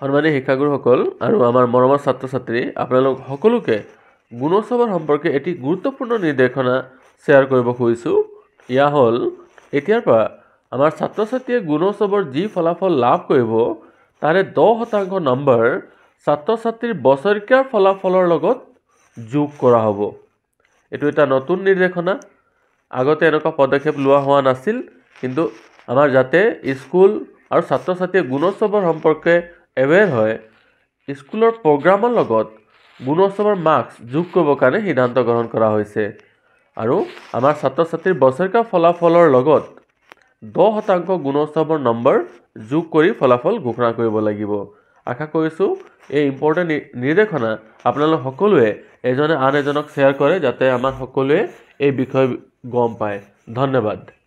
সন্মানী শিক্ষাগুৰুসকল আৰু আমাৰ মৰমৰ ছাত্ৰ ছাত্ৰী আপোনালোক সকলোকে গুণোৎসৱৰ সম্পৰ্কে এটি গুৰুত্বপূৰ্ণ নিৰ্দেশনা শ্বেয়াৰ কৰিব খুজিছোঁ ইয়াৰ হ'ল এতিয়াৰ পৰা আমাৰ ছাত্ৰ ছাত্ৰীয়ে গুণোৎসৱৰ যি ফলাফল লাভ কৰিব তাৰে দহ শতাংশ নম্বৰ ছাত্ৰ ছাত্ৰীৰ বছৰেকীয়াৰ ফলাফলৰ লগত যোগ কৰা হ'ব এইটো এটা নতুন নিৰ্দেশনা আগতে এনেকুৱা পদক্ষেপ লোৱা হোৱা নাছিল কিন্তু আমাৰ যাতে স্কুল আৰু ছাত্ৰ ছাত্ৰীয়ে গুণোৎসৱৰ সম্পৰ্কে এৱেৰ হয় স্কুলৰ প্ৰগ্ৰামৰ লগত গুণোৎসৱৰ মাৰ্কছ যোগ কৰিবৰ কাৰণে সিদ্ধান্ত গ্ৰহণ কৰা হৈছে আৰু আমাৰ ছাত্ৰ ছাত্ৰীৰ বছৰেকীয়া ফলাফলৰ লগত দহ শতাংশ গুণোৎসৱৰ নম্বৰ যোগ কৰি ফলাফল ঘোষণা কৰিব লাগিব আশা কৰিছোঁ এই ইম্পৰ্টেণ্ট নিৰ্দেশনা আপোনালোক সকলোৱে এজনে আন এজনক শ্বেয়াৰ কৰে যাতে আমাৰ সকলোৱে এই বিষয়ে গম পায় ধন্যবাদ